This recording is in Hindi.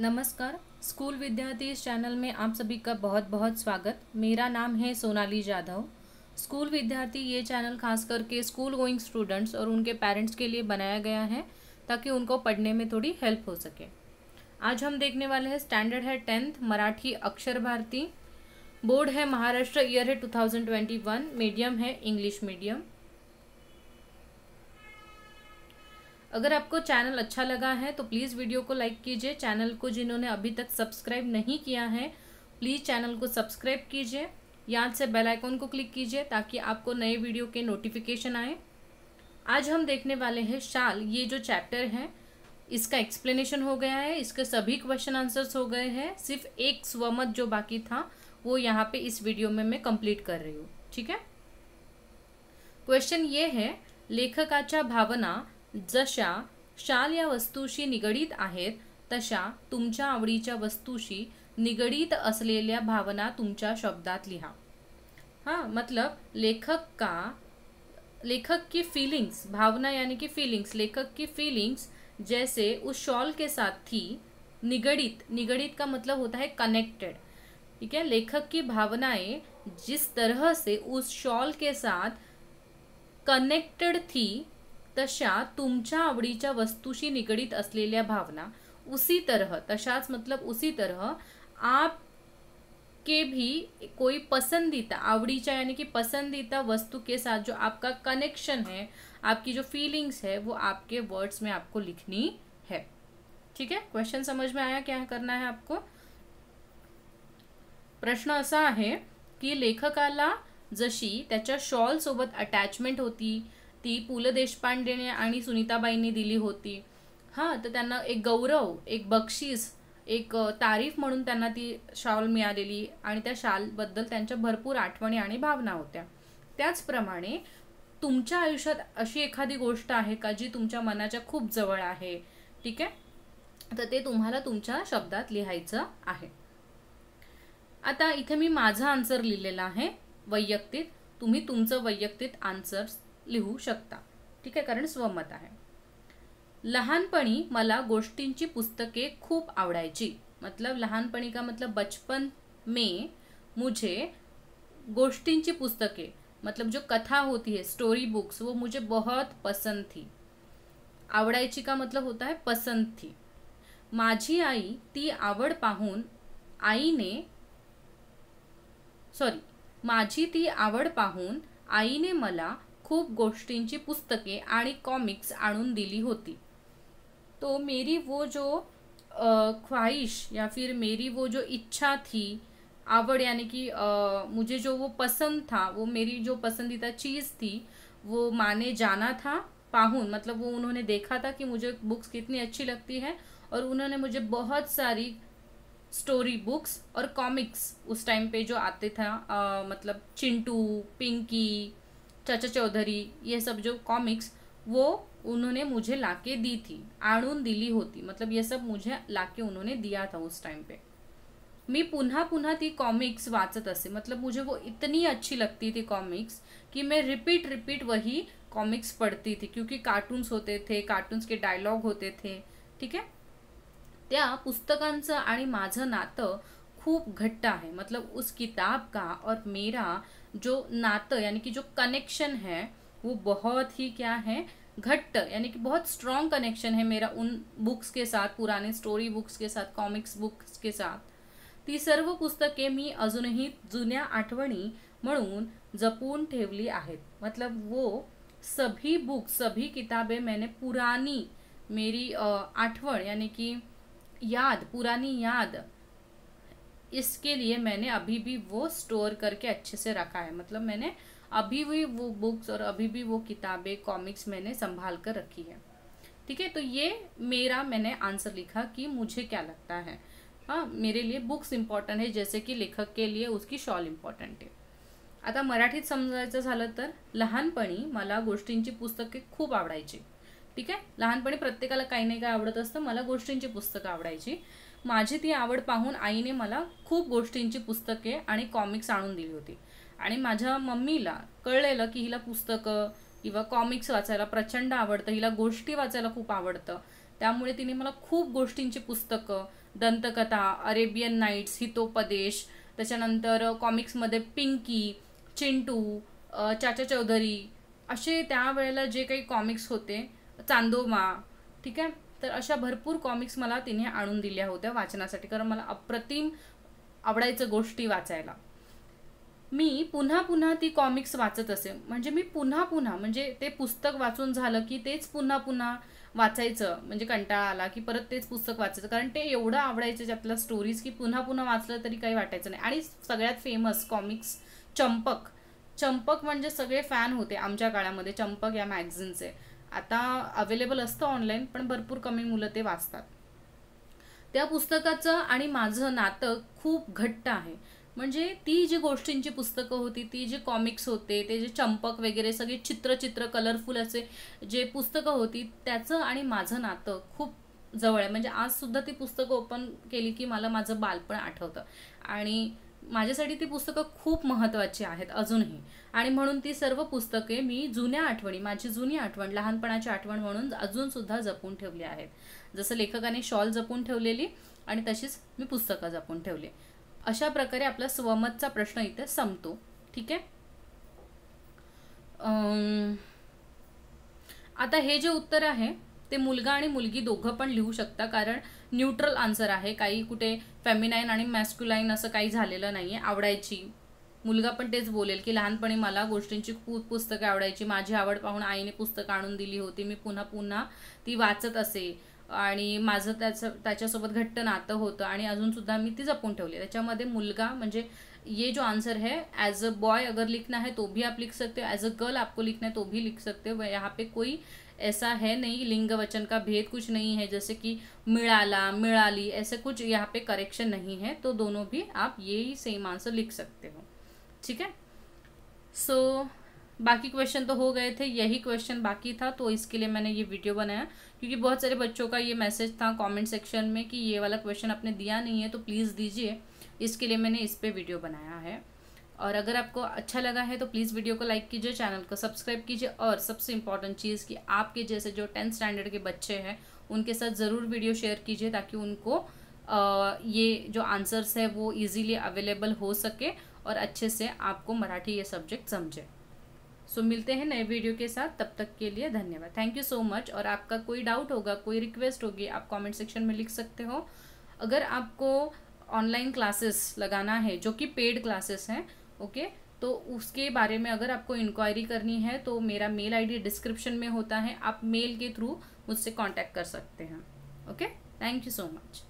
नमस्कार स्कूल विद्यार्थी इस चैनल में आप सभी का बहुत बहुत स्वागत मेरा नाम है सोनाली जाधव स्कूल विद्यार्थी ये चैनल खास करके स्कूल गोइंग स्टूडेंट्स और उनके पेरेंट्स के लिए बनाया गया है ताकि उनको पढ़ने में थोड़ी हेल्प हो सके आज हम देखने वाले हैं स्टैंडर्ड है टेंथ मराठी अक्षर भारती बोर्ड है महाराष्ट्र ईयर है टू मीडियम है इंग्लिश मीडियम अगर आपको चैनल अच्छा लगा है तो प्लीज़ वीडियो को लाइक कीजिए चैनल को जिन्होंने अभी तक सब्सक्राइब नहीं किया है प्लीज़ चैनल को सब्सक्राइब कीजिए यहाँ से बेल आइकॉन को क्लिक कीजिए ताकि आपको नए वीडियो के नोटिफिकेशन आए आज हम देखने वाले हैं शाल ये जो चैप्टर है इसका एक्सप्लेनेशन हो गया है इसके सभी क्वेश्चन आंसर्स हो गए हैं सिर्फ एक स्वमत जो बाकी था वो यहाँ पे इस वीडियो में मैं कंप्लीट कर रही हूँ ठीक है क्वेश्चन ये है लेखकाचा भावना जशा शाल या वस्तुशी निगड़ित आहेत तशा तुम्हार आवड़ी वस्तुशी निगड़ित भावना तुम्हार शब्दात लिहा हाँ मतलब लेखक का लेखक की फीलिंग्स भावना यानी कि फीलिंग्स लेखक की फीलिंग्स जैसे उस शॉल के साथ थी निगड़ित निगड़ित का मतलब होता है कनेक्टेड ठीक है लेखक की भावनाएं जिस तरह से उस शॉल के साथ कनेक्टेड थी तशा तुमच्या आवडीच्या वस्तूशी निगडीत असलेल्या भावना उसी तरह तशाच मतलब उसी तरह आप के भी कोई पसंदीदा आवड़ीचा यानी कि पसंदीदा वस्तु के साथ जो आपका कनेक्शन है आपकी जो फीलिंग्स है वो आपके वर्ड्स में आपको लिखनी है ठीक है क्वेश्चन समझ में आया क्या करना है आपको प्रश्न असा है कि लेखकाला जशी त्याच्या शॉलसोबत अटॅचमेंट होती ती पु ल देशपांडेने आणि सुनीताबाईंनी दिली होती हां तर त्यांना एक गौरव एक बक्षीस एक तारीफ म्हणून त्यांना ती शाल मिळालेली आणि त्या शालबद्दल त्यांच्या भरपूर आठवणी आणि भावना होत्या त्याचप्रमाणे तुमच्या आयुष्यात अशी एखादी गोष्ट आहे का जी तुमच्या मनाच्या खूप जवळ आहे ठीक आहे तर ते तुम्हाला तुमच्या शब्दात लिहायचं आहे आता इथे मी माझा आन्सर लिहिलेला आहे वैयक्तिक तुम्ही तुमचं वैयक्तिक आन्सर्स लिहू शकता ठीक है कारण स्वमत आहे लहानपणी मला गोष्टींची पुस्तकें खूब आवडायची मतलब लहानपणी का मतलब बचपन में मुझे गोष्टींची पुस्तकें मतलब जो कथा होती है स्टोरी बुक्स वो मुझे बहुत पसंद थी आवडायची का मतलब होता है पसंद थी माझी आई ती आवड आई ने सॉरी माझी ती आवड पहुन आई ने मला खूप गोष्टींची पुस्तके आणि कॉमिक्स आणून दिली होती तो मेरी वो जो ख्वाहिश या फिर मेरी वो जो इच्छा थी आवड़ यानी कि मुझे जो वो पसंद था वो मेरी जो पसंदीदा चीज़ थी वो माने जाना था पाहुन मतलब वो उन्होंने देखा था कि मुझे बुक्स कितनी अच्छी लगती है और उन्होंने मुझे बहुत सारी स्टोरी बुक्स और कॉमिक्स उस टाइम पे जो आते था आ, मतलब चिंटू पिंकी चाचा चौधरी ये सब जो कॉमिक्स वो उन्होंने मुझे लाके दी थी आणून दिली होती मतलब ये सब मुझे लाके उन्होंने दिया था उस टाइम पे मी पुन्हा पुन्हा ती कॉमिक्स वाचत असे मतलब मुझे वो इतनी अच्छी लगती थी कॉमिक्स कि मैं रिपीट रिपीट वही कॉमिक्स पढ़ती थी क्योंकि कार्टून्स होते थे कार्टून्स के डायलॉग होते थे ठीक है त्या पुस्तकांचं आणि माझं नातं खूब घट्टा है मतलब उस किताब का और मेरा जो नात यानी कि जो कनेक्शन है वो बहुत ही क्या है घट्ट यानी कि बहुत स्ट्रॉन्ग कनेक्शन है मेरा उन बुक्स के साथ पुराने स्टोरी बुक्स के साथ कॉमिक्स बुक्स के साथ ती सर्व पुस्तकें मी अजूनही जुन्या आठवणी म्हणून जपून ठेवली आहेत मतलब वो सभी बुक सभी किताबें मैंने पुरानी मेरी आठवण यानी कि याद पुरानी याद इसके लिए मैंने अभी भी वो स्टोर करके अच्छे से रखा है मतलब मैंने अभी भी वो बुक्स और अभी भी वो किताबें कॉमिक्स मैंने संभाल कर रखी है ठीक है तो ये मेरा मैंने आंसर लिखा कि मुझे क्या लगता है हाँ मेरे लिए बुक्स इम्पॉर्टंट है जैसे कि लेखक के लिए उसकी शॉल इम्पॉर्टंट है आता मराठीत समजायचं झालं तर लहानपणी मला गोष्टींची पुस्तके खूप आवडायची ठीक आहे लहानपणी प्रत्येकाला काही नाही काय आवडत असतं मला गोष्टींची पुस्तकं आवडायची माझी ती आवड पाहून आईने मला खूप गोष्टींची पुस्तके आणि कॉमिक्स आणून दिली होती आणि माझ्या मम्मीला कळलेलं की हिला पुस्तकं किंवा कॉमिक्स वाचायला प्रचंड आवडतं हिला गोष्टी वाचायला खूप आवडतं त्यामुळे तिने मला खूप गोष्टींची पुस्तकं दंतकथा अरेबियन नाईट्स हितोपदेश त्याच्यानंतर कॉमिक्समध्ये पिंकी चिंटू चाचा चौधरी असे त्यावेळेला जे काही कॉमिक्स होते चांदोमा ठीक आहे तर अशा भरपूर कॉमिक्स मला तिने आणून दिल्या होत्या वाचनासाठी कारण मला अप्रतिम आवडायचं गोष्टी वाचायला मी पुन्हा पुन्हा ती कॉमिक्स वाचत असे म्हणजे मी पुन्हा पुन्हा म्हणजे ते पुस्तक वाचून झालं की तेच पुन्हा पुन्हा वाचायचं म्हणजे कंटाळा आला की परत तेच पुस्तक वाचायचं कारण ते एवढं आवडायचं त्यातल्या स्टोरीज की पुन्हा पुन्हा वाचलं तरी काही वाटायचं नाही आणि सगळ्यात फेमस कॉमिक्स चंपक चंपक म्हणजे सगळे फॅन होते आमच्या काळामध्ये चंपक या मॅगझिनचे आता अवेलेबल असतं ऑनलाईन पण भरपूर कमी मुलं ते वाचतात त्या पुस्तकाचं आणि माझं नातं खूप घट्ट आहे म्हणजे ती जी गोष्टींची पुस्तकं होती ती जे कॉमिक्स होते ते जे चंपक वगैरे सगळे चित्र चित्र कलरफुल असे जे पुस्तकं होती त्याचं आणि माझं नातं खूप जवळ आहे म्हणजे आजसुद्धा ती पुस्तकं ओपन केली की मला माझं बालपण आठवतं आणि माझ्यासाठी ती पुस्तकं खूप महत्त्वाची आहेत अजूनही आणि म्हणून ती सर्व पुस्तके मी जुन्या आठवणी माझी जुनी आठवण लहानपणाची आठवण म्हणून अजूनसुद्धा जपून ठेवली आहेत जसं लेखकाने शॉल जपून ठेवलेली आणि तशीच मी पुस्तकं जपून ठेवली अशा प्रकारे आपला स्वमतचा प्रश्न इथे संपतो ठीक आहे आता हे जे उत्तर आहे ते मुलगा आणि मुलगी दोघं पण लिहू शकता कारण न्यूट्रल आन्सर आहे काही कुठे फॅमिनाईन आणि मॅस्क्युलाईन असं काही झालेलं नाही आहे आवडायची मुलगा पण तेच बोलेल की लहानपणी मला गोष्टींची खूप पुस्तकं आवडायची माझी आवड पाहून आईने पुस्तकं आणून दिली होती मी पुन्हा पुन्हा ती वाचत असे आणि माझं त्याचं त्याच्यासोबत घट्ट नातं होतं आणि अजूनसुद्धा मी ती जपून ठेवली त्याच्यामध्ये मुलगा म्हणजे ये जो आंसर है एज अ बॉय अगर लिखना है तो भी आप लिख सकते हो एज अ गर्ल आपको लिखना है तो भी लिख सकते हो यहाँ पे कोई ऐसा है नहीं लिंग वचन का भेद कुछ नहीं है जैसे कि मिलाला मिलाली ऐसे कुछ यहाँ पे करेक्शन नहीं है तो दोनों भी आप यही सेम आंसर लिख सकते हो ठीक है सो so, बाकी क्वेश्चन तो हो गए थे यही क्वेश्चन बाकी था तो इसके लिए मैंने ये वीडियो बनाया क्योंकि बहुत सारे बच्चों का ये मैसेज था कॉमेंट सेक्शन में कि ये वाला क्वेश्चन आपने दिया नहीं है तो प्लीज़ दीजिए इसके लिए मैंने इस पर वीडियो बनाया है और अगर आपको अच्छा लगा है तो प्लीज़ वीडियो को लाइक कीजिए चैनल को सब्सक्राइब कीजिए और सबसे इम्पॉर्टेंट चीज़ कि आपके जैसे जो टेंथ स्टैंडर्ड के बच्चे हैं उनके साथ ज़रूर वीडियो शेयर कीजिए ताकि उनको ये जो आंसर्स है वो इजीली अवेलेबल हो सके और अच्छे से आपको मराठी ये सब्जेक्ट समझे सो so, मिलते हैं नए वीडियो के साथ तब तक के लिए धन्यवाद थैंक यू सो मच और आपका कोई डाउट होगा कोई रिक्वेस्ट होगी आप कमेंट सेक्शन में लिख सकते हो अगर आपको ऑनलाइन क्लासेस लगाना है जो कि पेड क्लासेस हैं ओके तो उसके बारे में अगर आपको इंक्वायरी करनी है तो मेरा मेल आईडी डिस्क्रिप्शन में होता है आप मेल के थ्रू मुझसे कांटेक्ट कर सकते हैं okay thank you so much